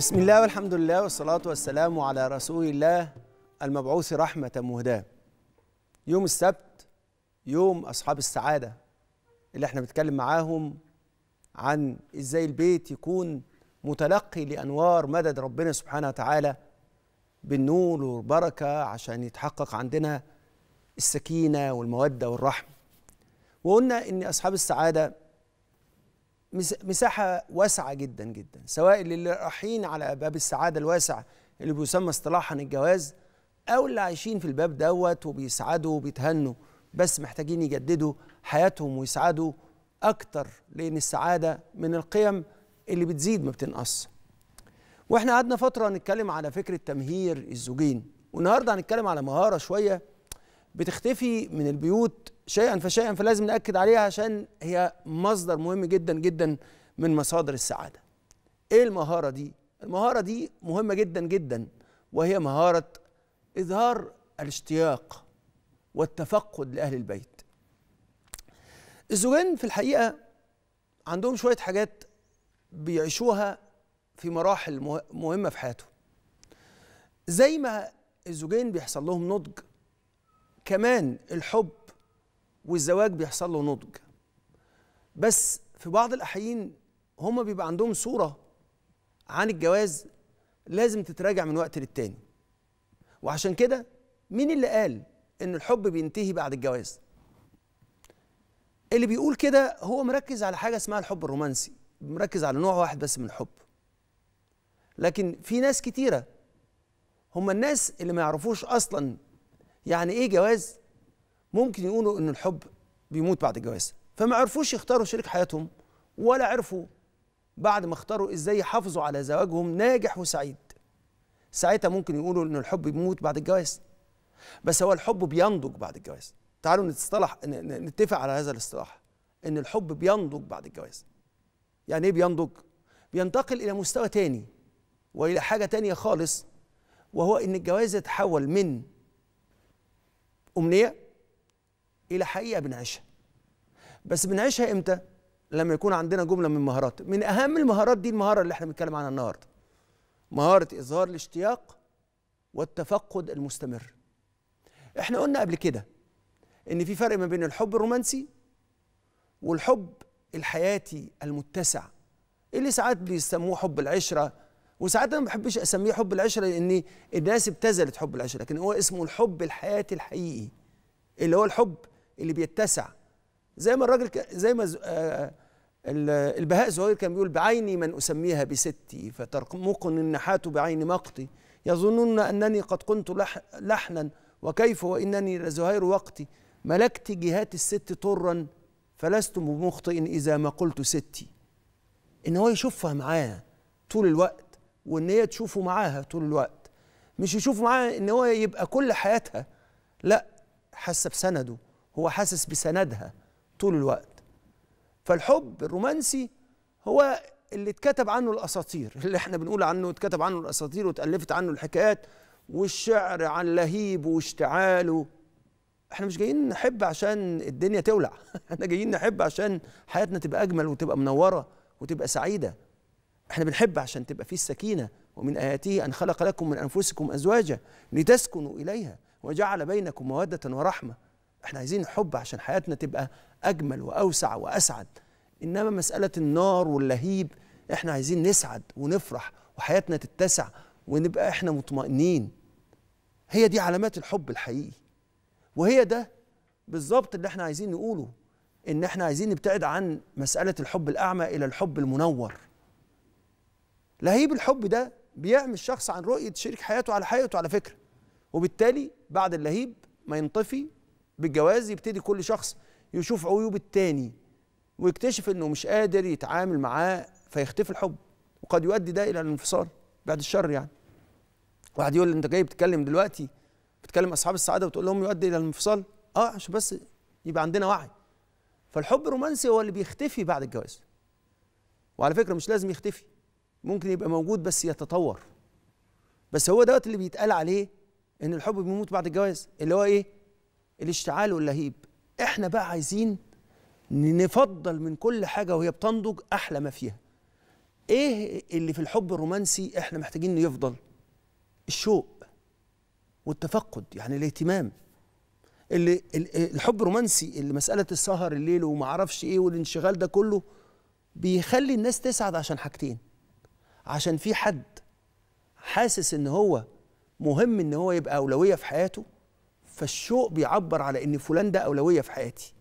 بسم الله والحمد لله والصلاة والسلام على رسول الله المبعوث رحمة مهداة يوم السبت يوم أصحاب السعادة اللي احنا بنتكلم معاهم عن ازاي البيت يكون متلقي لأنوار مدد ربنا سبحانه وتعالى بالنور والبركة عشان يتحقق عندنا السكينة والمودة والرحمة وقلنا إن أصحاب السعادة مساحة واسعة جدا جدا سواء للي رايحين على باب السعادة الواسع اللي بيسمى اصطلاحا الجواز أو اللي عايشين في الباب دوت وبيسعدوا وبيتهنوا بس محتاجين يجددوا حياتهم ويسعدوا أكتر لأن السعادة من القيم اللي بتزيد ما بتنقص واحنا قعدنا فترة نتكلم على فكرة تمهير الزوجين والنهاردة هنتكلم على مهارة شوية بتختفي من البيوت شيئا فشيئا فلازم ناكد عليها عشان هي مصدر مهم جدا جدا من مصادر السعاده ايه المهاره دي المهاره دي مهمه جدا جدا وهي مهاره اظهار الاشتياق والتفقد لاهل البيت الزوجين في الحقيقه عندهم شويه حاجات بيعيشوها في مراحل مهمه في حياتهم زي ما الزوجين بيحصل لهم نضج كمان الحب والزواج بيحصل له نضج بس في بعض الأحيان هما بيبقى عندهم صورة عن الجواز لازم تتراجع من وقت للتاني وعشان كده مين اللي قال إن الحب بينتهي بعد الجواز؟ اللي بيقول كده هو مركز على حاجة اسمها الحب الرومانسي مركز على نوع واحد بس من الحب لكن في ناس كتيرة هما الناس اللي ما يعرفوش أصلا يعني إيه جواز ممكن يقولوا ان الحب بيموت بعد الجواز فما عرفوش يختاروا شريك حياتهم ولا عرفوا بعد ما اختاروا ازاي يحافظوا على زواجهم ناجح وسعيد ساعتها ممكن يقولوا ان الحب بيموت بعد الجواز بس هو الحب بينضج بعد الجواز تعالوا نتصطلح نتفق على هذا الاصطلاح ان الحب بينضج بعد الجواز يعني ايه بينضج بينتقل الى مستوى تاني والى حاجه تانيه خالص وهو ان الجواز يتحول من امنيه الى حقيقه بنعيشها بس بنعيشها امتى لما يكون عندنا جمله من مهارات من اهم المهارات دي المهاره اللي احنا بنتكلم عنها النهارده مهاره اظهار الاشتياق والتفقد المستمر احنا قلنا قبل كده ان في فرق ما بين الحب الرومانسي والحب الحياتي المتسع اللي ساعات بيسموه حب العشره وساعات انا ما بحبش اسميه حب العشره لان الناس ابتذلت حب العشره لكن هو اسمه الحب الحياتي الحقيقي اللي هو الحب اللي بيتسع زي ما الراجل زي ما آه، آه، البهاء زهير كان بيقول بعيني من أسميها بستي فترمقني النحات بعين مقتي يظنون أنني قد كنت لحنا وكيف وإنني لزهير وقتي ملكت جهات الست طرا فلست بمخطئ إذا ما قلت ستي إن هو يشوفها معاها طول الوقت وإن هي تشوفه معاها طول الوقت مش يشوفه معاها إن هو يبقى كل حياتها لا حاسة بسنده هو حاسس بسندها طول الوقت فالحب الرومانسي هو اللي اتكتب عنه الاساطير اللي احنا بنقول عنه اتكتب عنه الاساطير واتالفت عنه الحكايات والشعر عن لهيب واشتعاله احنا مش جايين نحب عشان الدنيا تولع احنا جايين نحب عشان حياتنا تبقى اجمل وتبقى منوره وتبقى سعيده احنا بنحب عشان تبقى فيه السكينه ومن اياته ان خلق لكم من انفسكم ازواجا لتسكنوا اليها وجعل بينكم موده ورحمه احنا عايزين حب عشان حياتنا تبقى اجمل واوسع واسعد انما مساله النار واللهيب احنا عايزين نسعد ونفرح وحياتنا تتسع ونبقى احنا مطمئنين هي دي علامات الحب الحقيقي وهي ده بالظبط اللي احنا عايزين نقوله ان احنا عايزين نبتعد عن مساله الحب الاعمى الى الحب المنور لهيب الحب ده بيعمي الشخص عن رؤيه شريك حياته على حقيقته على فكره وبالتالي بعد اللهيب ما ينطفي بالجواز يبتدي كل شخص يشوف عيوب التاني ويكتشف انه مش قادر يتعامل معاه فيختفي الحب وقد يؤدي ده الى الانفصال بعد الشر يعني واحد يقول انت جاي بتتكلم دلوقتي بتكلم اصحاب السعاده وتقول لهم يؤدي الى الانفصال اه عشان بس يبقى عندنا وعي فالحب الرومانسي هو اللي بيختفي بعد الجواز وعلى فكره مش لازم يختفي ممكن يبقى موجود بس يتطور بس هو دوت اللي بيتقال عليه ان الحب بيموت بعد الجواز اللي هو ايه الاشتعال واللهيب احنا بقى عايزين نفضل من كل حاجه وهي بتنضج احلى ما فيها ايه اللي في الحب الرومانسي احنا محتاجين انه يفضل الشوق والتفقد يعني الاهتمام اللي الحب الرومانسي اللي مساله السهر الليل وما اعرفش ايه والانشغال ده كله بيخلي الناس تسعد عشان حاجتين عشان في حد حاسس ان هو مهم ان هو يبقى اولويه في حياته فالشوق بيعبر على ان فلان ده اولويه في حياتي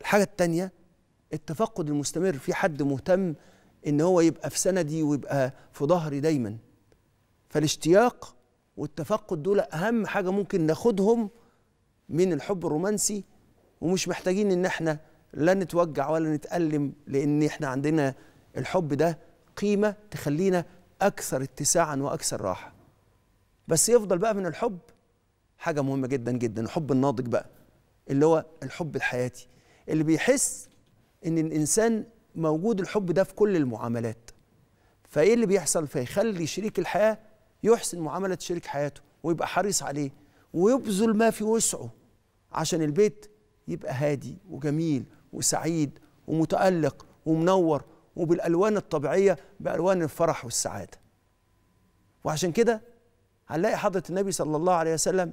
الحاجه الثانيه التفقد المستمر في حد مهتم ان هو يبقى في سندي ويبقى في ظهري دايما فالاشتياق والتفقد دول اهم حاجه ممكن ناخدهم من الحب الرومانسي ومش محتاجين ان احنا لا نتوجع ولا نتألم لان احنا عندنا الحب ده قيمه تخلينا اكثر اتساعا واكثر راحه بس يفضل بقى من الحب حاجه مهمه جدا جدا الحب الناضج بقى اللي هو الحب الحياتي اللي بيحس ان الانسان موجود الحب ده في كل المعاملات فايه اللي بيحصل فيخلي شريك الحياه يحسن معامله شريك حياته ويبقى حريص عليه ويبذل ما في وسعه عشان البيت يبقى هادي وجميل وسعيد ومتالق ومنور وبالالوان الطبيعيه بالوان الفرح والسعاده وعشان كده هنلاقي حضره النبي صلى الله عليه وسلم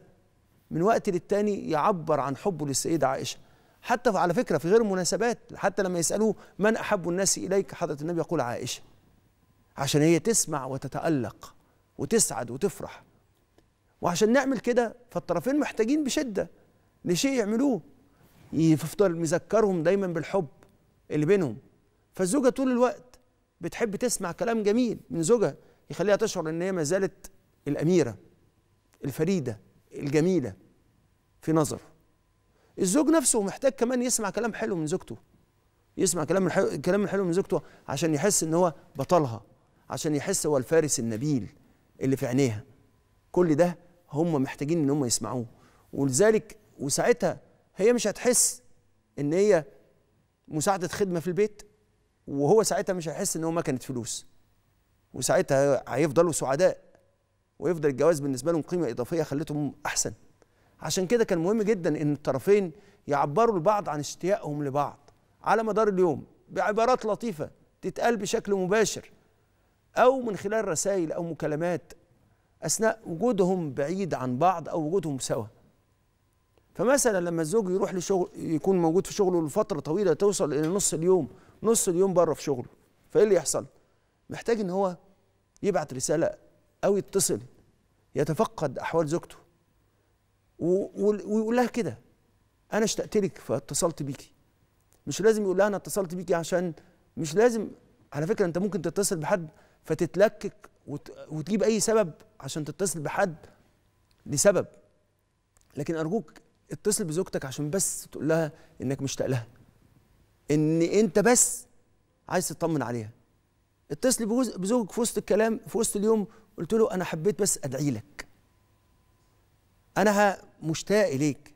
من وقت للتاني يعبر عن حبه للسيدة عائشة حتى على فكرة في غير المناسبات حتى لما يسألوه من أحب الناس إليك حضرة النبي يقول عائشة عشان هي تسمع وتتألق وتسعد وتفرح وعشان نعمل كده فالطرفين محتاجين بشدة لشيء يعملوه يفضل مذكرهم دايما بالحب اللي بينهم فالزوجة طول الوقت بتحب تسمع كلام جميل من زوجها يخليها تشعر ان هي ما زالت الأميرة الفريدة الجميلة في نظره الزوج نفسه محتاج كمان يسمع كلام حلو من زوجته يسمع كلام الكلام كلام الحلو من زوجته عشان يحس ان هو بطلها عشان يحس هو الفارس النبيل اللي في عينيها كل ده هم محتاجين ان هم يسمعوه ولذلك وساعتها هي مش هتحس ان هي مساعدة خدمة في البيت وهو ساعتها مش هيحس ان هو ما كانت فلوس وساعتها هيفضلوا سعداء ويفضل الجواز بالنسبه لهم قيمه اضافيه خلتهم احسن عشان كده كان مهم جدا ان الطرفين يعبروا لبعض عن اشتياقهم لبعض على مدار اليوم بعبارات لطيفه تتقال بشكل مباشر او من خلال رسائل او مكالمات اثناء وجودهم بعيد عن بعض او وجودهم سوا فمثلا لما الزوج يروح لشغل يكون موجود في شغله لفتره طويله توصل الى نص اليوم نص اليوم بره في شغله فايه اللي يحصل محتاج ان هو يبعت رساله أو يتصل يتفقد أحوال زوجته ويقول لها كده أنا اشتقت لك فاتصلت بيكي مش لازم يقول لها أنا اتصلت بيكي عشان مش لازم على فكرة أنت ممكن تتصل بحد فتتلكك وتجيب أي سبب عشان تتصل بحد لسبب لكن أرجوك اتصل بزوجتك عشان بس تقول لها إنك مشتاق لها إن أنت بس عايز تطمن عليها اتصل بزوجك في وسط الكلام في وسط اليوم قلت له انا حبيت بس ادعي لك انا مشتاق اليك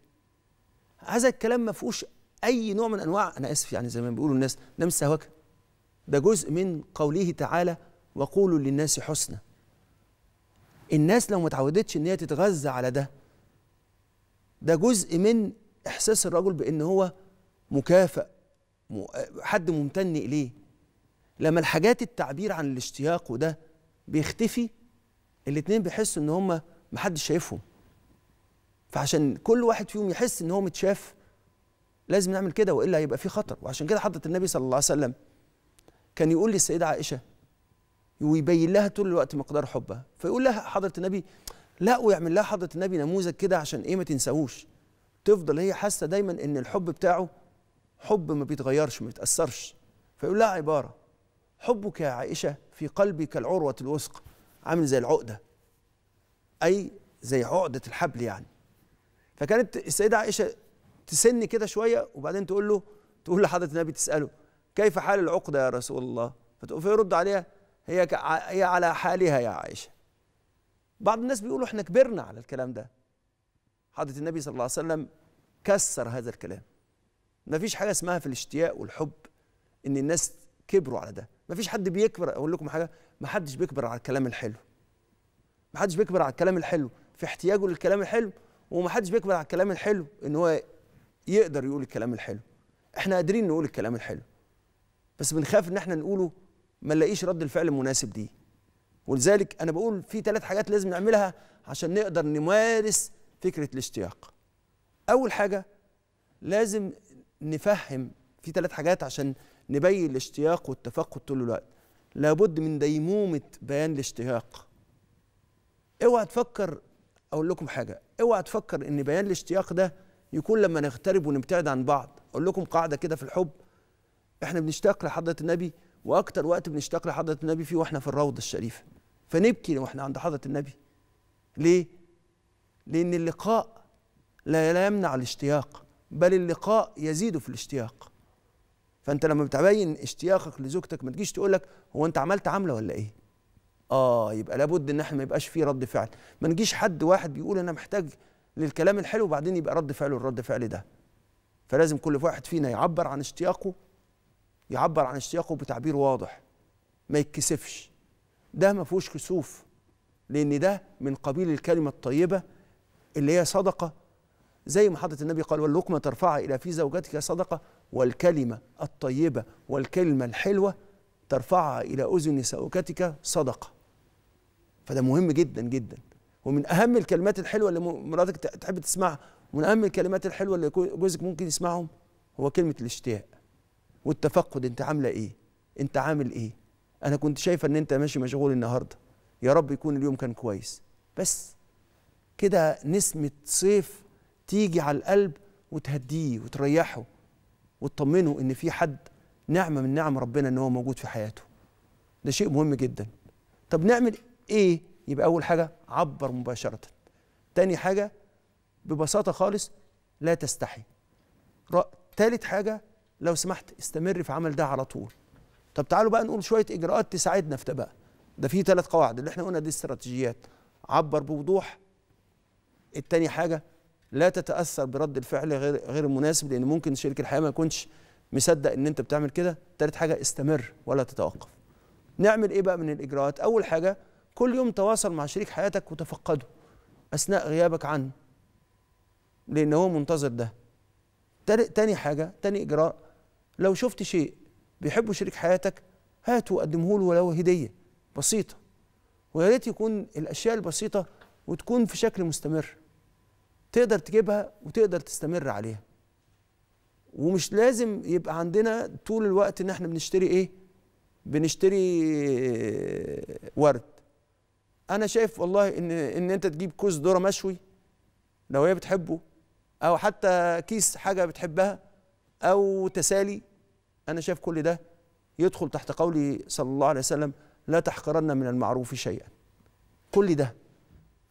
هذا الكلام ما فيهوش اي نوع من انواع انا اسف يعني زي ما بيقولوا الناس ده مش سهوكه ده جزء من قوله تعالى وقولوا للناس حسنى الناس لو ما اتعودتش ان هي تتغذى على ده ده جزء من احساس الرجل بان هو مكافئ حد ممتن اليه لما الحاجات التعبير عن الاشتياق وده بيختفي الاثنين بيحسوا ان هم محدش شايفهم فعشان كل واحد فيهم يحس ان هو متشاف لازم نعمل كده والا هيبقى في خطر وعشان كده حضرة النبي صلى الله عليه وسلم كان يقول للسيدة عائشة ويبين لها طول الوقت مقدار حبها فيقول لها حضرة النبي لا ويعمل لها حضرة النبي نموذج كده عشان ايه ما تنساهوش تفضل هي حاسة دايما ان الحب بتاعه حب ما بيتغيرش ما بيتأثرش فيقول لها عبارة حبك يا عائشة في قلبي كالعروة الوثقى عامل زي العقده اي زي عقده الحبل يعني فكانت السيده عائشه تسن كده شويه وبعدين تقول له تقول لحضره النبي تساله كيف حال العقده يا رسول الله فيرد عليها هي هي على حالها يا عائشه بعض الناس بيقولوا احنا كبرنا على الكلام ده حضره النبي صلى الله عليه وسلم كسر هذا الكلام مفيش حاجه اسمها في الاشتياق والحب ان الناس كبروا على ده ما فيش حد بيكبر اقول لكم حاجه ما حدش بيكبر على الكلام الحلو ما حدش بيكبر على الكلام الحلو في احتياجه للكلام الحلو وما حدش بيكبر على الكلام الحلو ان هو يقدر يقول الكلام الحلو احنا قادرين نقول الكلام الحلو بس بنخاف ان احنا نقوله ما نلاقيش رد الفعل المناسب دي ولذلك انا بقول في ثلاث حاجات لازم نعملها عشان نقدر نمارس فكره الاشتياق اول حاجه لازم نفهم في ثلاث حاجات عشان نبين الاشتياق والتفقد طول الوقت لابد من ديمومه بيان الاشتياق اوعى تفكر اقول لكم حاجه اوعى تفكر ان بيان الاشتياق ده يكون لما نغترب ونبتعد عن بعض اقول لكم قاعده كده في الحب احنا بنشتاق لحضره النبي واكتر وقت بنشتاق لحضره النبي فيه واحنا في الروضه الشريفه فنبكي واحنا عند حضره النبي ليه لان اللقاء لا يمنع الاشتياق بل اللقاء يزيد في الاشتياق فانت لما بتبين اشتياقك لزوجتك ما تجيش تقول لك هو انت عملت عامله ولا ايه اه يبقى لابد ان احنا ما يبقاش فيه رد فعل ما نجيش حد واحد بيقول انا محتاج للكلام الحلو وبعدين يبقى رد فعله الرد فعل ده فلازم كل واحد فينا يعبر عن اشتياقه يعبر عن اشتياقه بتعبير واضح ما يتكسفش ده ما فيهوش كسوف لان ده من قبيل الكلمه الطيبه اللي هي صدقه زي ما حضره النبي قال واللقمه ترفعها الى في زوجتك صدقه والكلمة الطيبة والكلمة الحلوة ترفعها إلى أذن سؤكتك صدقة فده مهم جدا جدا ومن أهم الكلمات الحلوة اللي مراتك تحب تسمعها ومن أهم الكلمات الحلوة اللي جوزك ممكن يسمعهم هو كلمة الاشتياق والتفقد أنت عاملة إيه أنت عامل إيه أنا كنت شايفة أن أنت ماشي مشغول النهاردة يا رب يكون اليوم كان كويس بس كده نسمة صيف تيجي على القلب وتهديه وتريحه وتطمنه ان في حد نعمه من نعم ربنا ان هو موجود في حياته ده شيء مهم جدا طب نعمل ايه يبقى اول حاجه عبر مباشره تاني حاجه ببساطه خالص لا تستحي تالت حاجه لو سمحت استمر في عمل ده على طول طب تعالوا بقى نقول شويه اجراءات تساعدنا في ده بقى ده في ثلاث قواعد اللي احنا قلنا دي استراتيجيات عبر بوضوح التاني حاجه لا تتاثر برد الفعل غير غير المناسب لان ممكن شريك الحياه ما يكونش مصدق ان انت بتعمل كده تالت حاجه استمر ولا تتوقف نعمل ايه بقى من الاجراءات اول حاجه كل يوم تواصل مع شريك حياتك وتفقده اثناء غيابك عنه لان هو منتظر ده تاني حاجه تاني اجراء لو شفت شيء بيحبه شريك حياتك هاته وقدمه له ولو هديه بسيطه ويا ريت يكون الاشياء البسيطه وتكون في شكل مستمر تقدر تجيبها وتقدر تستمر عليها ومش لازم يبقى عندنا طول الوقت ان احنا بنشتري ايه بنشتري ورد انا شايف والله ان ان انت تجيب كوز ذره مشوي لو هي بتحبه او حتى كيس حاجه بتحبها او تسالي انا شايف كل ده يدخل تحت قولي صلى الله عليه وسلم لا تحقرن من المعروف شيئا كل ده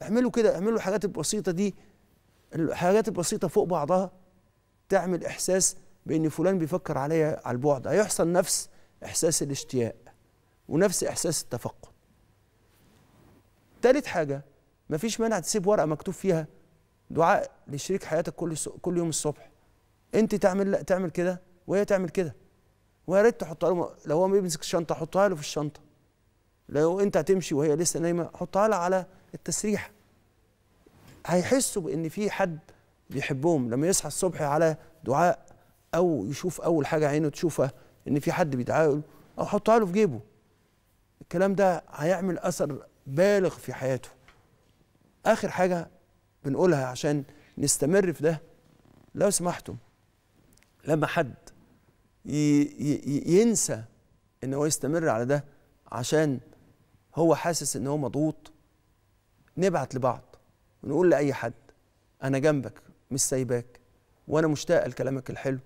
اعملوا كده اعملوا الحاجات البسيطه دي الحاجات البسيطه فوق بعضها تعمل احساس بان فلان بيفكر عليا على البعد هيحصل نفس احساس الاشتياق ونفس احساس التفقد ثالث حاجه مفيش مانع تسيب ورقه مكتوب فيها دعاء لشريك حياتك كل كل يوم الصبح انت تعمل لا تعمل كده وهي تعمل كده ويا ريت تحطها له لو هو بيمسك الشنطه حطها له في الشنطه لو انت هتمشي وهي لسه نايمه حطها لها على التسريحه هيحسوا بان في حد بيحبهم لما يصحى الصبح على دعاء او يشوف اول حاجه عينه تشوفها ان في حد بيدعاه او حطها له في جيبه الكلام ده هيعمل اثر بالغ في حياته اخر حاجه بنقولها عشان نستمر في ده لو سمحتم لما حد ينسى ان هو يستمر على ده عشان هو حاسس ان هو مضغوط نبعت لبعض ونقول لاي حد انا جنبك مش سايباك وانا مشتاق لكلامك الحلو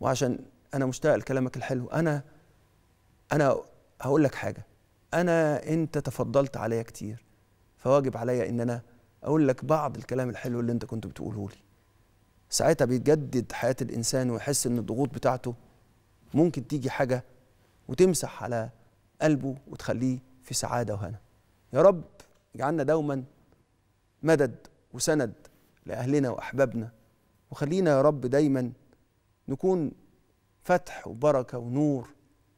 وعشان انا مشتاق لكلامك الحلو انا انا هقول لك حاجه انا انت تفضلت عليا كتير فواجب عليا ان انا اقول لك بعض الكلام الحلو اللي انت كنت بتقوله لي ساعتها بيتجدد حياه الانسان ويحس ان الضغوط بتاعته ممكن تيجي حاجه وتمسح على قلبه وتخليه في سعاده وهنا يا رب اجعلنا دوما مدد وسند لأهلنا وأحبابنا وخلينا يا رب دايما نكون فتح وبركة ونور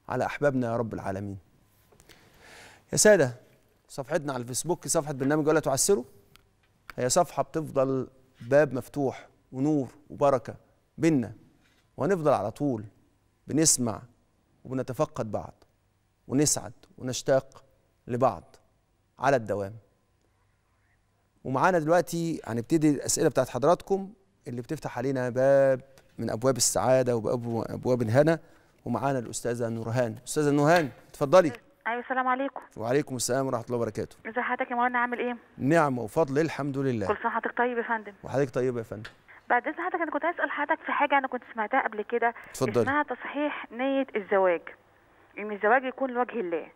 على أحبابنا يا رب العالمين يا سادة صفحتنا على الفيسبوك صفحة برنامج ولا تعسروا هي صفحة بتفضل باب مفتوح ونور وبركة بينا وهنفضل على طول بنسمع وبنتفقد بعض ونسعد ونشتاق لبعض على الدوام ومعانا دلوقتي هنبتدي الاسئله بتاعت حضراتكم اللي بتفتح علينا باب من ابواب السعاده وابواب ابواب الهنا ومعانا الاستاذه نورهان استاذه نورهان اتفضلي ايوه السلام عليكم وعليكم السلام ورحمه الله وبركاته ازي حضرتك يا مولانا عامل ايه نعمه وفضل الحمد لله كل سنه وحضرتك طيب يا فندم وحضرتك طيبه يا فندم بعد اذن حضرتك انا كنت عايز اسال حضرتك في حاجه انا كنت سمعتها قبل كده اتفضلي اسمها تصحيح نيه الزواج ان الزواج يكون لوجه الله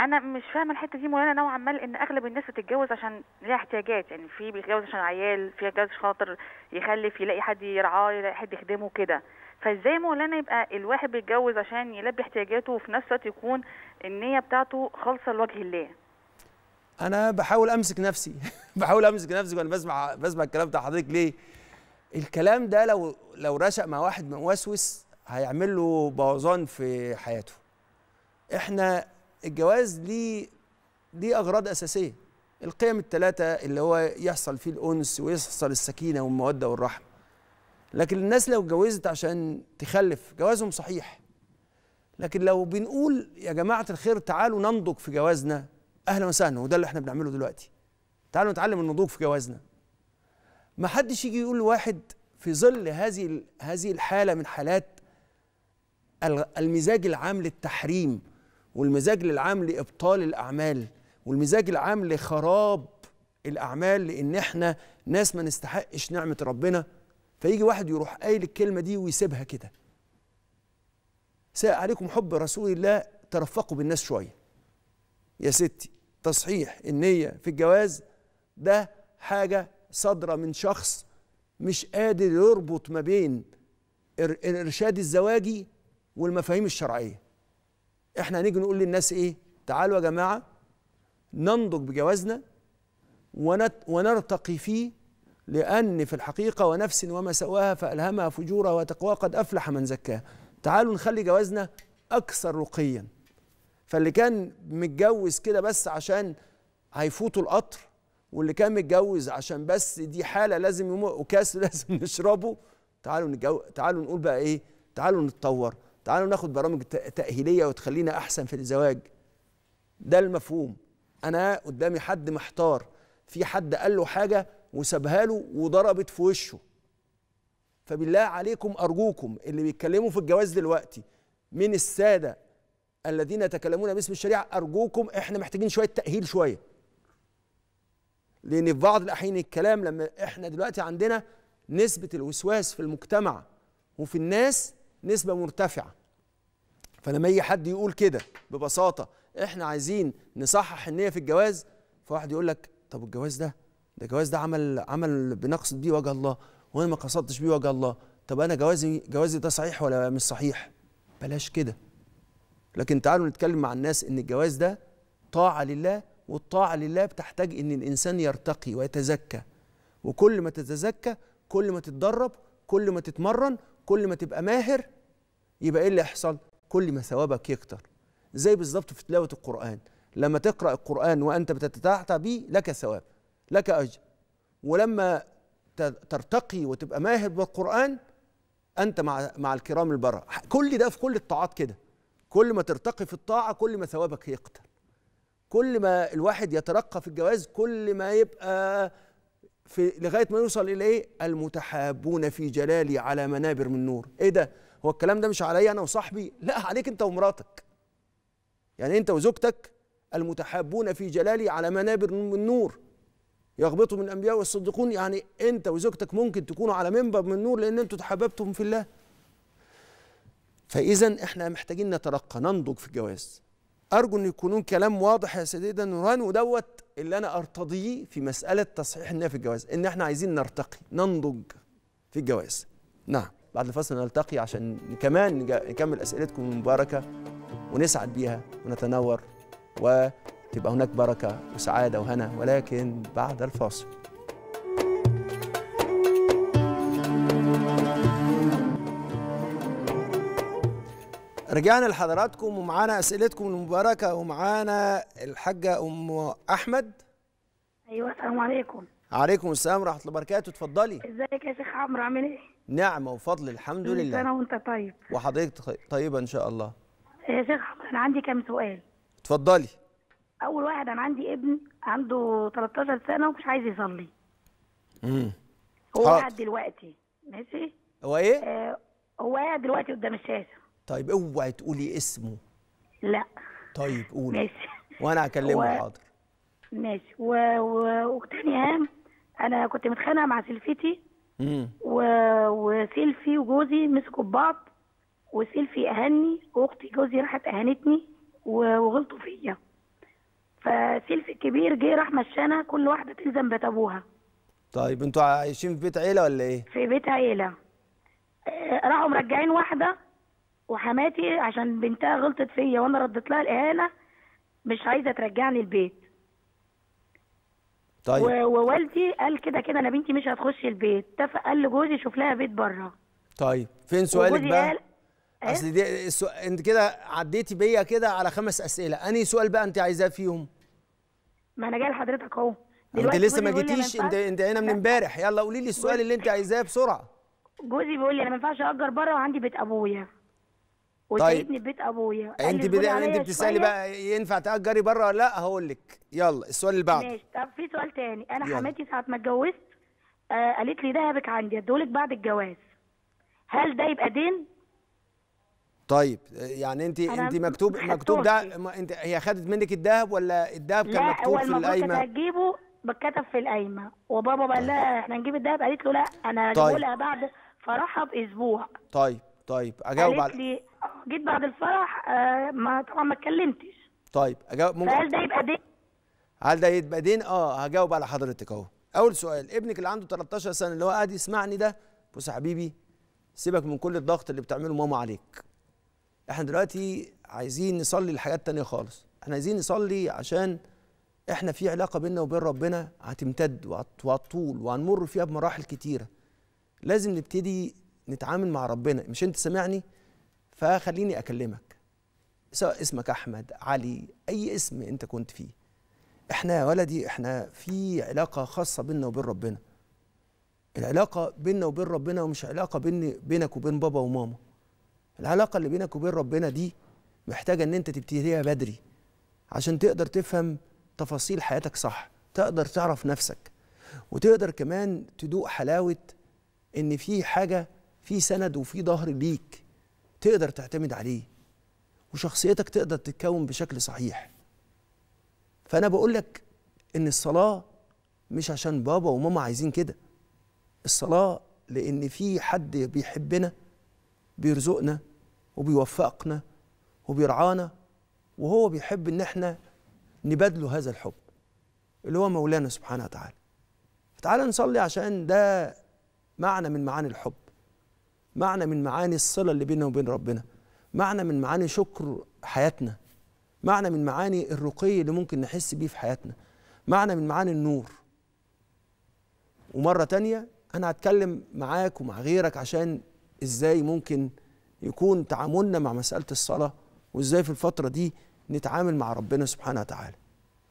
انا مش فاهمه الحته دي مولانا نوعا ما ان اغلب الناس بتتجوز عشان ليها احتياجات يعني في بيتجوز عشان عيال في بيتجوز عشان خاطر يخلف يلاقي حد يرعاه يلاقي حد يخدمه كده فازاي مولانا يبقى الواحد بيتجوز عشان يلبي احتياجاته وفي نفس الوقت يكون النيه بتاعته خالصه لوجه الله انا بحاول امسك نفسي بحاول امسك نفسي وانا بسمع بسمع الكلام ده حضرتك ليه الكلام ده لو لو رشق مع واحد موسوس هيعمل له بوظان في حياته احنا الجواز ليه ليه اغراض اساسيه القيم الثلاثه اللي هو يحصل فيه الانس ويحصل السكينه والموده والرحمه لكن الناس لو اتجوزت عشان تخلف جوازهم صحيح لكن لو بنقول يا جماعه الخير تعالوا ننضج في جوازنا اهلا وسهلا وده اللي احنا بنعمله دلوقتي تعالوا نتعلم النضوج في جوازنا ما حدش يجي يقول لواحد في ظل هذه هذه الحاله من حالات المزاج العام للتحريم والمزاج العام لابطال الاعمال والمزاج العام لخراب الاعمال لان احنا ناس ما نستحقش نعمه ربنا فيجي واحد يروح قايل الكلمه دي ويسيبها كده ساء عليكم حب رسول الله ترفقوا بالناس شويه يا ستي تصحيح النيه في الجواز ده حاجه صادره من شخص مش قادر يربط ما بين الارشاد الزواجي والمفاهيم الشرعيه احنا هنيجي نقول للناس ايه تعالوا يا جماعه ننضج بجوازنا ونرتقي فيه لأن في الحقيقة ونفس وما سواها فألهمها فجورها وتقواها قد أفلح من زكاها تعالوا نخلي جوازنا أكثر رقيا فاللي كان متجوز كده بس عشان هيفوتوا القطر واللي كان متجوز عشان بس دي حالة لازم يوم وكاس لازم نشربه تعالوا نجو... تعالوا نقول بقى إيه تعالوا نتطور تعالوا ناخد برامج تأهيلية وتخلينا أحسن في الزواج ده المفهوم أنا قدامي حد محتار في حد قال له حاجة وسابها له وضربت في وشه فبالله عليكم أرجوكم اللي بيتكلموا في الجواز دلوقتي من السادة الذين يتكلمون باسم الشريعة أرجوكم إحنا محتاجين شوية تأهيل شوية لأن في بعض الأحيان الكلام لما إحنا دلوقتي عندنا نسبة الوسواس في المجتمع وفي الناس نسبة مرتفعة فلما يجي حد يقول كده ببساطه احنا عايزين نصحح النيه في الجواز فواحد يقول لك طب الجواز ده ده الجواز ده عمل عمل بنقصد بيه وجه الله وانا ما قصدتش بيه وجه الله طب انا جوازي جوازي ده صحيح ولا مش صحيح بلاش كده لكن تعالوا نتكلم مع الناس ان الجواز ده طاعه لله والطاعه لله بتحتاج ان الانسان يرتقي ويتزكى وكل ما تتزكى كل ما تتدرب كل ما تتمرن كل ما تبقى ماهر يبقى ايه اللي يحصل كل ما ثوابك يكتر زي بالظبط في تلاوة القرآن لما تقرأ القرآن وأنت بتتتعتع به لك ثواب لك أجر ولما ترتقي وتبقى ماهر بالقرآن أنت مع مع الكرام البراء كل ده في كل الطاعات كده كل ما ترتقي في الطاعة كل ما ثوابك يكتر كل ما الواحد يترقى في الجواز كل ما يبقى في لغايه ما يوصل الى ايه المتحابون في جلالي على منابر من نور ايه ده هو الكلام ده مش عليا انا وصاحبي لا عليك انت ومراتك يعني انت وزوجتك المتحابون في جلالي على منابر من نور يغبطوا من الانبياء والصديقون يعني انت وزوجتك ممكن تكونوا على منبر من نور لان انتوا تحببتم في الله فاذا احنا محتاجين نترقى ننضج في الجواز ارجو ان يكون كلام واضح يا سيدنا نوران ودوت اللي انا ارتضيه في مساله تصحيح النية في الجواز ان احنا عايزين نرتقي ننضج في الجواز نعم بعد الفاصل نلتقي عشان كمان نكمل اسئلتكم المباركه ونسعد بيها ونتنور وتبقى هناك بركه وسعاده وهنا ولكن بعد الفاصل رجعنا لحضراتكم ومعانا اسئلتكم المباركه ومعانا الحاجه ام احمد ايوه السلام عليكم عليكم السلام ورحمه الله وبركاته اتفضلي ازيك يا شيخ عمرو عامل ايه نعمه وفضل الحمد لله كل سنه وانت طيب وحضرتك طيبه ان شاء الله يا آه، شيخ انا عندي كام سؤال اتفضلي اول واحد انا عندي ابن عنده 13 سنه ومش عايز يصلي امم هو قاعد دلوقتي ماشي هو ايه آه هو قاعد دلوقتي قدام الشاشه طيب اوعي تقولي اسمه لا طيب قولي ماشي وانا هكلمه و... حاضر ماشي و... و... وتاني هام انا كنت متخانقه مع سلفتي و... وسيلفي وجوزي مسكوا ببعض وسيلفي اهني واختي جوزي راحت و... وغلطوا فيا فسيلفي الكبير جه راح مشانا كل واحده تلزم بيت ابوها طيب انتوا عايشين في بيت عيله ولا ايه في بيت عيله آه، راحوا مرجعين واحده وحماتي عشان بنتها غلطت فيا وانا رديت لها الاهانه مش عايزه ترجعني البيت طيب ووالدي قال كده كده انا بنتي مش هتخش البيت اتفق قال لجوزي شوف لها بيت بره طيب فين سؤالك بقى قال... إيه؟ اصل دي السو... انت كده عديتي بيا كده على خمس اسئله انهي سؤال بقى انت عايزاه فيهم ما انا جاي لحضرتك اهو انت لسه ما جيتيش انت انت هنا من امبارح يلا قولي لي السؤال اللي انت عايزاه بسرعه جوزي بيقول لي انا ما ينفعش اجر بره وعندي بيت ابويا وشايفني طيب. بيت ابويا انت بدأ انت بتسالي بقى ينفع تاجري بره ولا لا هقول لك يلا السؤال اللي بعده ماشي طب في سؤال تاني انا يلا. حماتي ساعه ما اتجوزت آه قالت لي ذهبك عندي ادولك بعد الجواز هل ده يبقى دين طيب يعني انت انت مكتوب مكتوب ده انت هي خدت منك الذهب ولا الذهب كان مكتوب في القايمه لا هو هتجيبه بكتب في القايمه وبابا قال طيب. لها احنا نجيب الذهب قالت له لا انا هجيبه طيب. لها بعد فرحها باسبوع طيب طيب اجاوب على لي آه، جيت بعد الفرح آه، ما طبعا ما اتكلمتش طيب اجاوب ممكن هل ده يبقى دين هل ده يبقى دين اه هجاوب على حضرتك اهو اول سؤال ابنك اللي عنده 13 سنه اللي هو قاعد يسمعني ده بص يا حبيبي سيبك من كل الضغط اللي بتعمله ماما عليك احنا دلوقتي عايزين نصلي لحاجات تانية خالص احنا عايزين نصلي عشان احنا في علاقة بيننا وبين ربنا هتمتد وهتطول وهنمر فيها بمراحل كتيرة لازم نبتدي نتعامل مع ربنا مش انت سامعني فخليني اكلمك سواء اسمك احمد علي اي اسم انت كنت فيه احنا يا ولدي احنا في علاقه خاصه بيننا وبين ربنا العلاقه بيننا وبين ربنا ومش علاقه بين بينك وبين بابا وماما العلاقه اللي بينك وبين ربنا دي محتاجه ان انت تبتديها بدري عشان تقدر تفهم تفاصيل حياتك صح تقدر تعرف نفسك وتقدر كمان تدوق حلاوه ان في حاجه في سند وفي ظهر ليك تقدر تعتمد عليه وشخصيتك تقدر تتكون بشكل صحيح فانا بقول لك ان الصلاه مش عشان بابا وماما عايزين كده الصلاه لان في حد بيحبنا بيرزقنا وبيوفقنا وبيرعانا وهو بيحب ان احنا نبادله هذا الحب اللي هو مولانا سبحانه وتعالى تعالى نصلي عشان ده معنى من معاني الحب معنى من معاني الصله اللي بيننا وبين ربنا معنى من معاني شكر حياتنا معنى من معاني الرقي اللي ممكن نحس بيه في حياتنا معنى من معاني النور ومره تانية انا هتكلم معاك ومع غيرك عشان ازاي ممكن يكون تعاملنا مع مساله الصلاه وازاي في الفتره دي نتعامل مع ربنا سبحانه وتعالى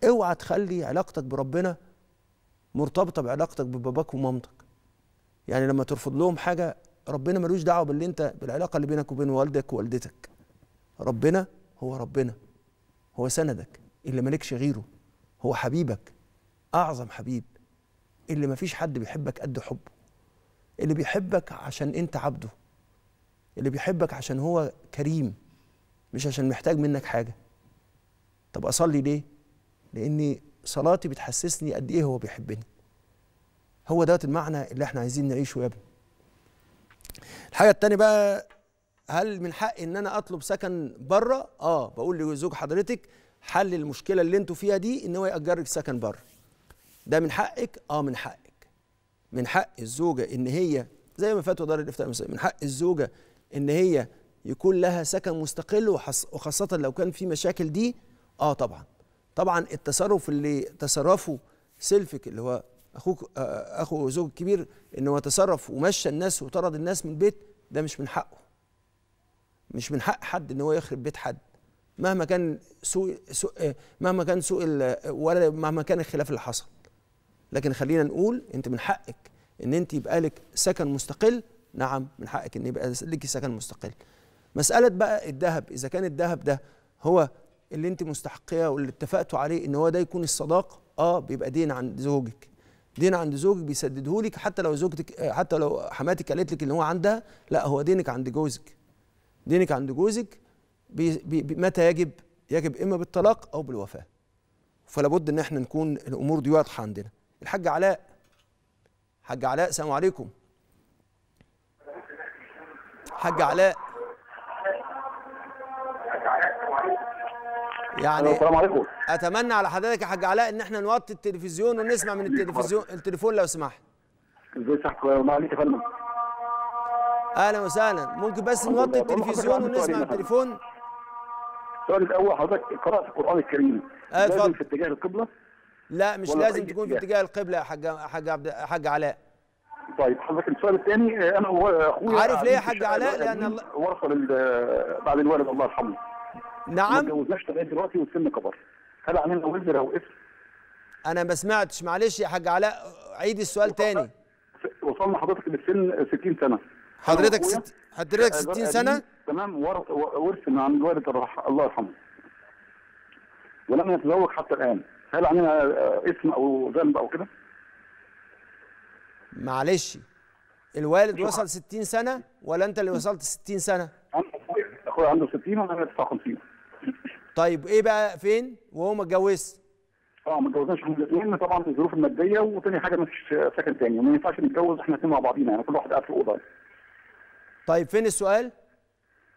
اوعى تخلي علاقتك بربنا مرتبطه بعلاقتك بباباك ومامتك يعني لما ترفض لهم حاجه ربنا ملوش دعوه باللي انت بالعلاقه اللي بينك وبين والدك ووالدتك ربنا هو ربنا هو سندك اللي مالكش غيره هو حبيبك اعظم حبيب اللي مفيش حد بيحبك قد حبه اللي بيحبك عشان انت عبده اللي بيحبك عشان هو كريم مش عشان محتاج منك حاجه طب اصلي ليه لاني صلاتي بتحسسني قد ايه هو بيحبني هو دوت المعنى اللي احنا عايزين نعيشه يا ابني الحاجه التانية بقى هل من حق ان انا اطلب سكن بره اه بقول لزوج حضرتك حل المشكله اللي انتوا فيها دي ان هو ياجرك سكن بره ده من حقك اه من حقك من حق الزوجه ان هي زي ما فاتوا دار الافتاء من حق الزوجه ان هي يكون لها سكن مستقل وخاصه لو كان في مشاكل دي اه طبعا طبعا التصرف اللي تصرفه سيلفك اللي هو اخوك آه، اخو زوج كبير ان هو تصرف ومشى الناس وطرد الناس من البيت ده مش من حقه مش من حق حد ان هو يخرب بيت حد مهما كان سوء, سوء آه، مهما كان سوء ولا مهما كان الخلاف اللي حصل لكن خلينا نقول انت من حقك ان انت يبقى لك سكن مستقل نعم من حقك ان يبقى لك سكن مستقل مساله بقى الذهب اذا كان الذهب ده هو اللي انت مستحقيه واللي اتفقتوا عليه ان هو ده يكون الصداق اه بيبقى دين عند زوجك دين عند زوجك بيسدده لك حتى لو زوجتك آه، حتى لو حماتك قالت لك ان هو عندها لا هو دينك عند جوزك دينك عند جوزك بي بي متى يجب يجب اما بالطلاق او بالوفاه فلا بد ان احنا نكون الامور دي واضحه عندنا الحاج علاء حاج علاء السلام عليكم حاج علاء يعني السلام عليكم اتمنى على حضرتك يا حاج علاء ان احنا نوطي التلفزيون ونسمع من التلفزيون التليفون لو سمحت ازي صحتك ما عليك يا فندم اهلا وسهلا ممكن بس نوطي التلفزيون ونسمع التليفون السؤال الاول حضرتك قراءه القران الكريم أه لازم في اتجاه القبله لا مش لازم تكون في اتجاه القبله يا حاج حاج عبد حاج علاء طيب حضرتك السؤال الثاني انا واخويا عارف ليه يا حاج علاء لان الله ورثه بعد الوالد الله يرحمه نعم ما اتجوزناش لغايه دلوقتي والسن كبر هل علينا وزر او اسم انا ما سمعتش معلش يا حاج علاء عيد السؤال تاني وصلنا حضرتك للسن 60 سنه حضرتك ست... حضرتك 60 آه، آه، سنه تمام ورث من عند والد الرح... الله يرحمه ولم يتزوج حتى الان هل علينا اسم آه، او ذنب او كده معلش الوالد أيوة. وصل 60 سنه ولا انت اللي أمم. وصلت 60 سنه اخويا عنده 60 وانا 59 طيب ايه بقى فين وهو ما اتجوزش؟ اه ما اتجوزناش هم الاثنين طبعا الظروف الماديه وثاني حاجه مش ساكن سكن وما ينفعش نتجوز احنا الاثنين مع بعضينا يعني كل واحد قاعد في اوضه طيب فين السؤال؟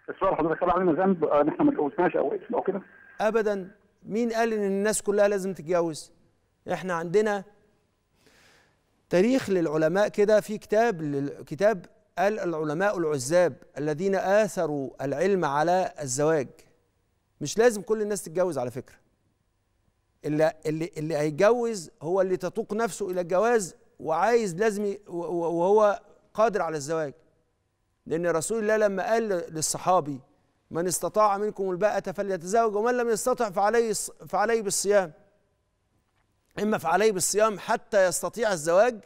السؤال حضرتك طلع علينا ذنب آه، ان احنا ما اتجوزناش او ايه او كده؟ ابدا مين قال ان الناس كلها لازم تتجوز؟ احنا عندنا تاريخ للعلماء كده في كتاب كتاب قال العلماء العزاب الذين آثروا العلم على الزواج مش لازم كل الناس تتجوز على فكره اللي اللي اللي هيتجوز هو اللي تتوق نفسه الى الجواز وعايز لازم وهو قادر على الزواج لان رسول الله لما قال للصحابي من استطاع منكم الباءة فليتزوج ومن لم يستطع فعليه فعليه بالصيام اما فعليه بالصيام حتى يستطيع الزواج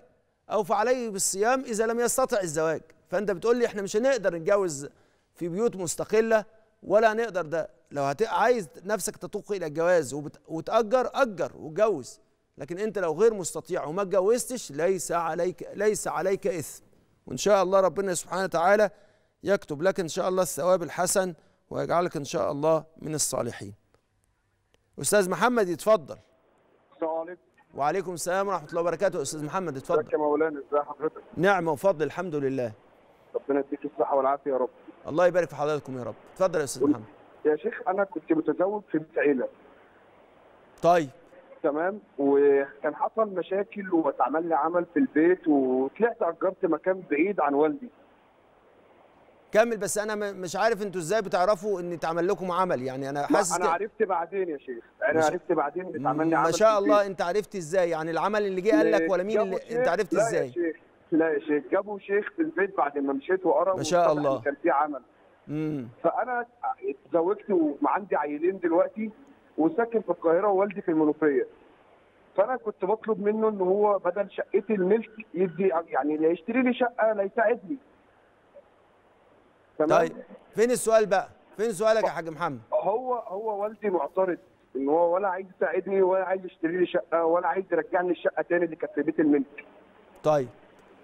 او فعليه بالصيام اذا لم يستطع الزواج فانت بتقول لي احنا مش هنقدر نتجوز في بيوت مستقله ولا هنقدر ده لو هت... عايز نفسك تتوق الى الجواز وبت... وتاجر اجر واتجوز لكن انت لو غير مستطيع وما اتجوزتش ليس عليك ليس عليك اثم وان شاء الله ربنا سبحانه وتعالى يكتب لك ان شاء الله الثواب الحسن ويجعلك ان شاء الله من الصالحين استاذ محمد يتفضل السلام عليكم وعليكم السلام ورحمه الله وبركاته استاذ محمد اتفضل ازيك يا مولانا ازي حضرتك نعمه وفضل الحمد لله ربنا يديك الصحه والعافيه يا رب الله يبارك في حضراتكم يا رب اتفضل يا استاذ محمد يا شيخ انا كنت متزوج في بيت عيله طيب تمام وكان حصل مشاكل واتعمل لي عمل في البيت وطلعت اجرت مكان بعيد عن والدي كمل بس انا مش عارف انتوا ازاي بتعرفوا ان اتعمل لكم عمل يعني انا حاسس انا عرفت بعدين يا شيخ انا مش... عرفت بعدين اتعمل لي عمل ما شاء الله انت عرفت ازاي يعني العمل اللي جه قال لك ولا مين اللي انت عرفت ازاي لا يا شيخ تلاقي شيخ جابوا شيخ في البيت بعد ما مشيت وقرا ما شاء الله كان في عمل امم فانا اتزوجت وعندي عيلين دلوقتي وساكن في القاهره ووالدي في المنوفيه فانا كنت بطلب منه ان هو بدل شقتي الملك يدي يعني لا يشتري لي شقه لا يساعدني تمام طيب فين السؤال بقى؟ فين سؤالك يا حاج محمد؟ هو هو والدي معترض ان هو ولا عايز يساعدني ولا عايز يشتري لي شقه ولا عايز يرجعني الشقه تاني اللي كانت في بيت الملك. طيب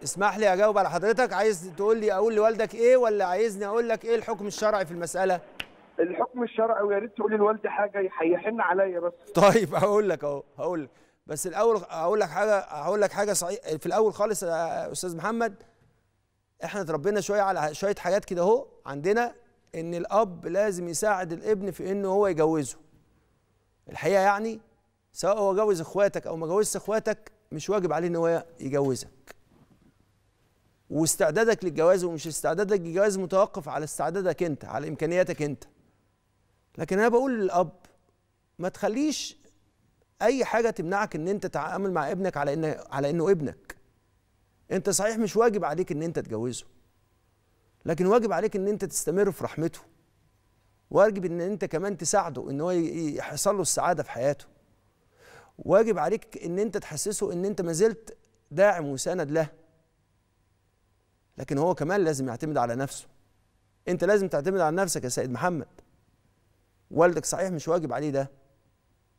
اسمح لي اجاوب على حضرتك عايز تقول لي اقول لوالدك ايه ولا عايزني اقول لك ايه الحكم الشرعي في المساله الحكم الشرعي ويا ريت تقول لوالدي حاجه يحن عليا بس طيب هقول لك اهو هقول لك بس الاول هقول لك حاجه هقول لك حاجه صحيح في الاول خالص يا استاذ محمد احنا اتربينا شويه على شويه حاجات كده اهو عندنا ان الاب لازم يساعد الابن في انه هو يجوزه الحقيقه يعني سواء هو جوز اخواتك او ما جوزش اخواتك مش واجب عليه ان هو يجوزك واستعدادك للجواز ومش استعدادك للجواز متوقف على استعدادك انت على امكانياتك انت لكن انا بقول للاب ما تخليش اي حاجه تمنعك ان انت تتعامل مع ابنك على انه على انه ابنك انت صحيح مش واجب عليك ان انت تجوزه لكن واجب عليك ان انت تستمر في رحمته واجب ان انت كمان تساعده ان هو يحصل له السعاده في حياته واجب عليك ان انت تحسسه ان انت ما زلت داعم وسند له لكن هو كمان لازم يعتمد على نفسه انت لازم تعتمد على نفسك يا سيد محمد والدك صحيح مش واجب عليه ده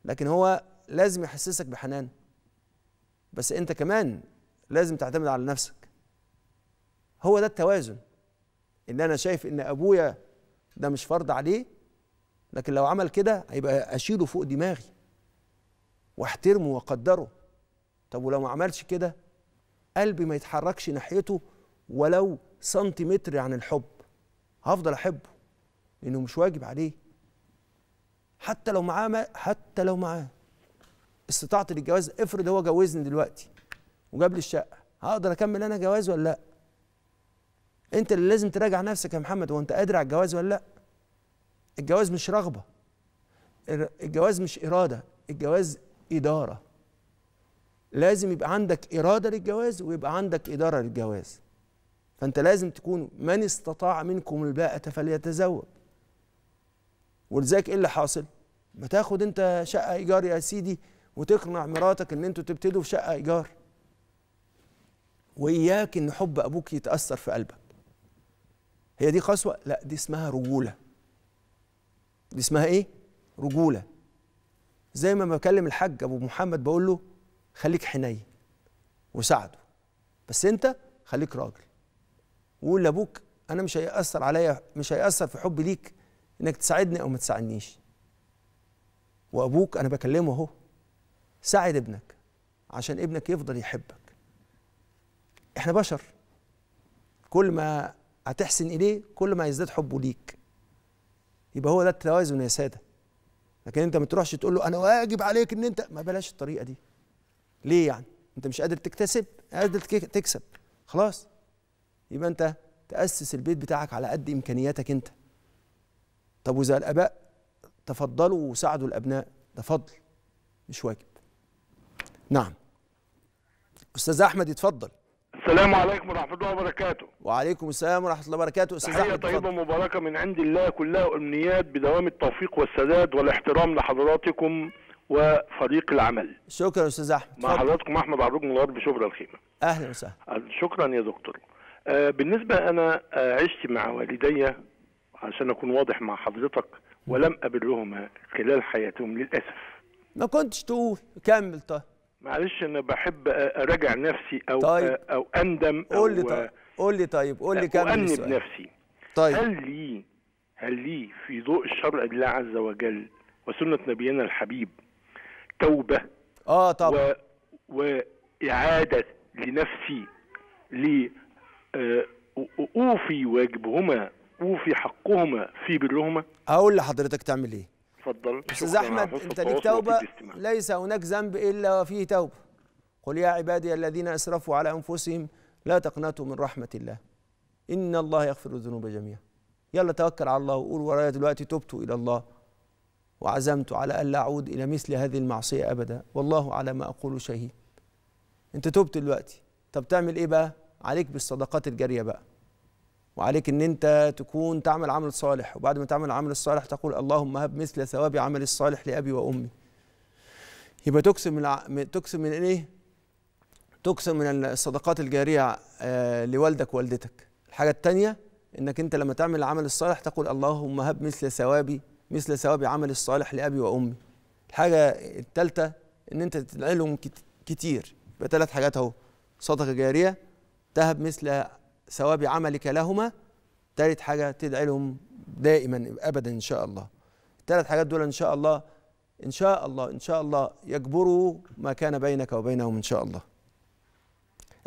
لكن هو لازم يحسسك بحنان بس انت كمان لازم تعتمد على نفسك هو ده التوازن ان انا شايف ان ابويا ده مش فرض عليه لكن لو عمل كده هيبقى اشيله فوق دماغي واحترمه واقدره طب ولو ما عملش كده قلبي ما يتحركش ناحيته ولو سنتيمتر عن الحب هفضل احبه لانه مش واجب عليه حتى لو معاه ما حتى لو معاه استطعت للجواز افرض هو جوزني دلوقتي وجاب لي الشقه هقدر اكمل انا جواز ولا لا انت اللي لازم تراجع نفسك يا محمد هو انت قادر على الجواز ولا لا الجواز مش رغبه الجواز مش اراده الجواز اداره لازم يبقى عندك اراده للجواز ويبقى عندك اداره للجواز فأنت لازم تكون من استطاع منكم الباءة فليتزوج ولذلك إيه اللي حاصل؟ ما تاخد أنت شقة إيجار يا سيدي وتقنع مراتك إن أنتوا تبتدوا في شقة إيجار وإياك إن حب أبوك يتأثر في قلبك هي دي قسوة؟ لا دي اسمها رجولة دي اسمها إيه؟ رجولة زي ما بكلم الحاج أبو محمد بقول له خليك حنين وساعده بس أنت خليك راجل وقول لابوك انا مش هيأثر عليا مش هيأثر في حبي ليك انك تساعدني او ما تساعدنيش وابوك انا بكلمه اهو ساعد ابنك عشان ابنك يفضل يحبك احنا بشر كل ما هتحسن اليه كل ما هيزداد حبه ليك يبقى هو ده التوازن يا ساده لكن انت ما تروحش تقول له انا واجب عليك ان انت ما بلاش الطريقه دي ليه يعني انت مش قادر تكتسب قادر تكسب خلاص يبقى انت تاسس البيت بتاعك على قد امكانياتك انت طب واذا الاباء تفضلوا وساعدوا الابناء ده فضل مش واجب نعم استاذ احمد يتفضل السلام عليكم ورحمه الله وبركاته وعليكم السلام ورحمه الله وبركاته استاذ احمد طيبه مباركه من عند الله كلها امنيات بدوام التوفيق والسداد والاحترام لحضراتكم وفريق العمل شكرا استاذ احمد مع حضراتكم احمد عروج من الغرب شبرا الخيمه اهلا وسهلا أه، شكرا يا دكتور آه، بالنسبة أنا آه، عشت مع والدي عشان آه، أكون واضح مع حضرتك ولم أبرهما خلال حياتهم للأسف ما كنتش تقول كمل طيب معلش أنا بحب أراجع نفسي أو طيب. أو أندم قول لي طيب قول لي طيب قول لي كمل أؤنب نفسي طيب هل لي هل لي في ضوء الشرع الله عز وجل وسنة نبينا الحبيب توبة اه طبعا و... وإعادة لنفسي لي آه، اوفي واجبهما اوفي حقهما في برهما اقول لحضرتك تعمل ايه اتفضل استاذ احمد انت ليك توبه ليس هناك ذنب الا وفيه توبه قل يا عبادي الذين اسرفوا على انفسهم لا تقنطوا من رحمه الله ان الله يغفر الذنوب جميعا يلا توكل على الله وقول ورايا دلوقتي تبت الى الله وعزمت على الا اعود الى مثل هذه المعصيه ابدا والله على ما اقول شهيد انت تبت دلوقتي طب تعمل ايه بقى عليك بالصدقات الجاريه بقى وعليك ان انت تكون تعمل عمل صالح وبعد ما تعمل العمل الصالح تقول اللهم هب مثل ثواب عملي الصالح لابي وامي يبقى تقسم الع... تقسم من ايه تقسم من الصدقات الجاريه آه، لوالدك ووالدتك الحاجه الثانيه انك انت لما تعمل العمل الصالح تقول اللهم هب مثل ثوابي مثل ثواب عملي الصالح لابي وامي الحاجه الثالثه ان انت تدعي لهم كتير يبقى ثلاث حاجات اهو صدقه جاريه تهب مثل ثواب عملك لهما ثالث حاجة تدعي لهم دائما أبدا إن شاء الله الثلاث حاجات دول إن شاء الله إن شاء الله إن شاء الله يجبروا ما كان بينك وبينهم إن شاء الله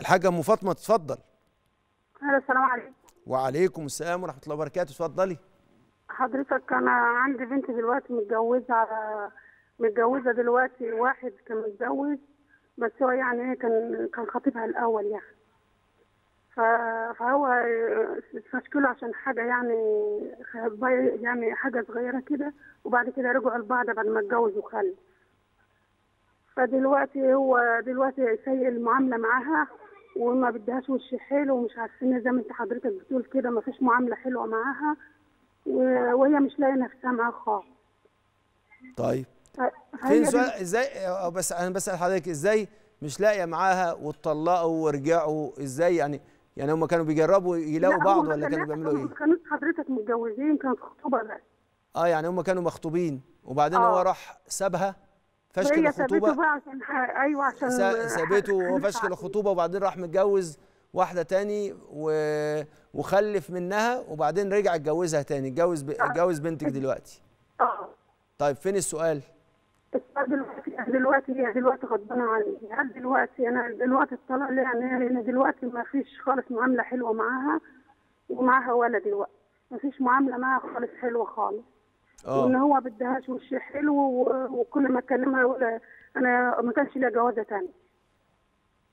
الحاجة أم فاطمة تتفضل السلام عليكم وعليكم السلام ورحمة الله وبركاته اتفضلي حضرتك أنا عندي بنت دلوقتي متجوزة متجوزة دلوقتي واحد كان متجوز بس هو يعني إيه، كان كان خطيبها الأول يعني فهو استشكله عشان حاجه يعني يعني حاجه صغيره كده وبعد كده رجعوا لبعض بعد ما اتجوزوا وخلف فدلوقتي هو دلوقتي سيء المعامله معاها وما بدهاش وش حلو ومش عارفين زي ما انت حضرتك بتقول كده ما فيش معامله حلوه معاها وهي مش لاقيه نفسها معاه خالص طيب فين سؤال ازاي بس انا بسال حضرتك ازاي مش لاقيه معاها واتطلقوا ورجعوا ازاي يعني يعني هم كانوا بيجربوا يلاقوا بعض ولا كانوا بيعملوا ايه؟ ما كانوش حضرتك متجوزين كانت خطوبه بس اه يعني هم كانوا مخطوبين وبعدين آه. هو راح سابها فشكل الخطوبه سابته بقى عشان ايوه عشان سابته وهو فشكل الخطوبه وبعدين راح متجوز واحده تاني و... وخلف منها وبعدين رجع اتجوزها تاني اتجوز ب... طيب. اتجوز بنتك دلوقتي اه طيب فين السؤال؟ السؤال دلوقتي دلوقتي هي دلوقتي غضبانه عني هل دلوقتي انا دلوقتي الطلاق ليه يعني انا دلوقتي ما فيش خالص معامله حلوه معاها ومعاها ولا دلوقتي ما فيش معامله معاها خالص حلوه خالص اه وان هو بدهاش وش حلو وكل ما اكلمها يقول انا ما كانش ليا جوازه ثانيه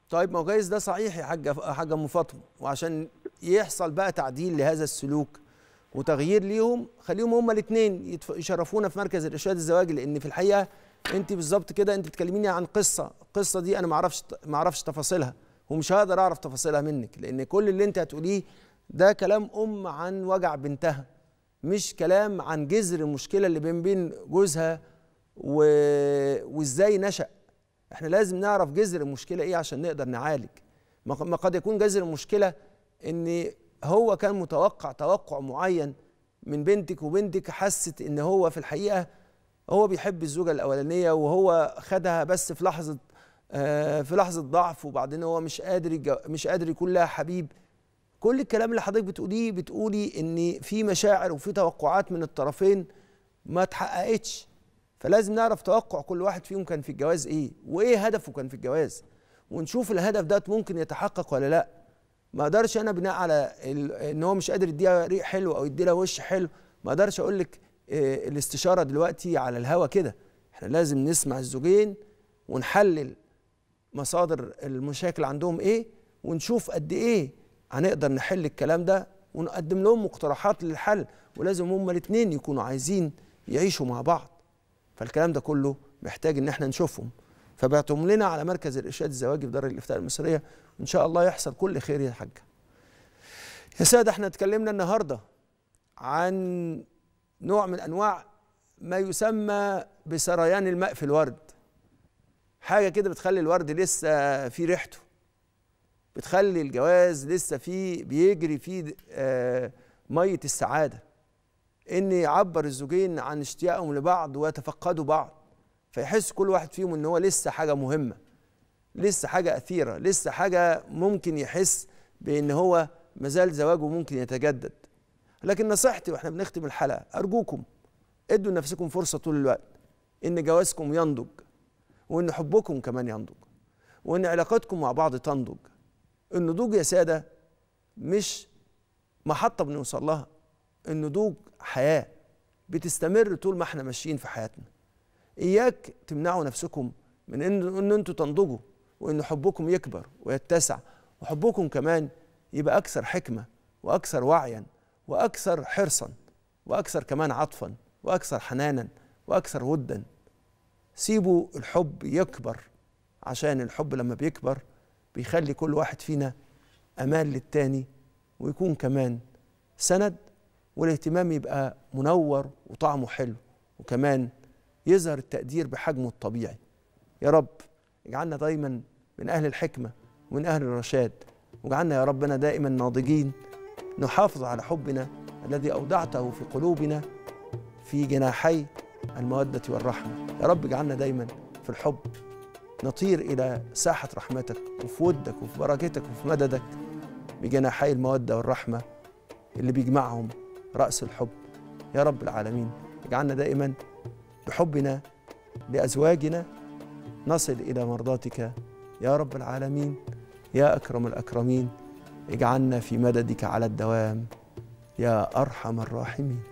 طيب ما هو جايز ده صحيح يا حاجه حاجه ام فاطمه وعشان يحصل بقى تعديل لهذا السلوك وتغيير ليهم خليهم هما الاثنين يشرفونا في مركز الارشاد الزواج لان في الحقيقه انت بالظبط كده انت بتكلميني عن قصه القصه دي انا ما اعرفش ما اعرفش تفاصيلها ومش هقدر اعرف تفاصيلها منك لان كل اللي انت هتقوليه ده كلام ام عن وجع بنتها مش كلام عن جذر المشكله اللي بين بين جوزها و... وازاي نشأ احنا لازم نعرف جذر المشكله ايه عشان نقدر نعالج ما قد يكون جذر المشكله ان هو كان متوقع توقع معين من بنتك وبنتك حست ان هو في الحقيقه هو بيحب الزوجه الاولانيه وهو خدها بس في لحظه آه، في لحظه ضعف وبعدين هو مش قادر مش قادر يكون لها حبيب كل الكلام اللي حضرتك بتقوليه بتقولي ان في مشاعر وفي توقعات من الطرفين ما اتحققتش فلازم نعرف توقع كل واحد فيهم كان في الجواز ايه وايه هدفه كان في الجواز ونشوف الهدف ده ممكن يتحقق ولا لا ما اقدرش انا بناء على ان هو مش قادر يديها ريق حلو او يديلها وش حلو ما اقدرش اقول لك آه، الاستشاره دلوقتي على الهوا كده احنا لازم نسمع الزوجين ونحلل مصادر المشاكل عندهم ايه ونشوف قد ايه هنقدر نحل الكلام ده ونقدم لهم مقترحات للحل ولازم هما الاثنين يكونوا عايزين يعيشوا مع بعض فالكلام ده كله محتاج ان احنا نشوفهم فبعتهم لنا على مركز الارشاد الزواجي في دار الافتاء المصريه وان شاء الله يحصل كل خير يا حاجه يا ساده احنا اتكلمنا النهارده عن نوع من انواع ما يسمى بسريان الماء في الورد حاجه كده بتخلي الورد لسه في ريحته بتخلي الجواز لسه فيه بيجري فيه آه، ميه السعاده ان يعبر الزوجين عن اشتياقهم لبعض ويتفقدوا بعض فيحس كل واحد فيهم ان هو لسه حاجه مهمه لسه حاجه اثيره لسه حاجه ممكن يحس بان هو مازال زواجه ممكن يتجدد لكن نصيحتي واحنا بنختم الحلقه ارجوكم ادوا لنفسكم فرصه طول الوقت ان جوازكم ينضج وان حبكم كمان ينضج وان علاقتكم مع بعض تنضج النضوج يا ساده مش محطه بنوصل لها النضوج حياه بتستمر طول ما احنا ماشيين في حياتنا اياك تمنعوا نفسكم من ان ان انتوا تنضجوا وان حبكم يكبر ويتسع وحبكم كمان يبقى اكثر حكمه واكثر وعيا واكثر حرصا واكثر كمان عطفا واكثر حنانا واكثر ودا سيبوا الحب يكبر عشان الحب لما بيكبر بيخلي كل واحد فينا امان للتاني ويكون كمان سند والاهتمام يبقى منور وطعمه حلو وكمان يظهر التقدير بحجمه الطبيعي يا رب اجعلنا دايما من اهل الحكمه ومن اهل الرشاد واجعلنا يا ربنا دائما ناضجين نحافظ على حبنا الذي أودعته في قلوبنا في جناحي المودة والرحمة يا رب اجعلنا دايما في الحب نطير إلى ساحة رحمتك وفي ودك وفي بركتك وفي مددك بجناحي المودة والرحمة اللي بيجمعهم رأس الحب يا رب العالمين اجعلنا دائما بحبنا لأزواجنا نصل إلى مرضاتك يا رب العالمين يا أكرم الأكرمين اجعلنا في مددك على الدوام يا ارحم الراحمين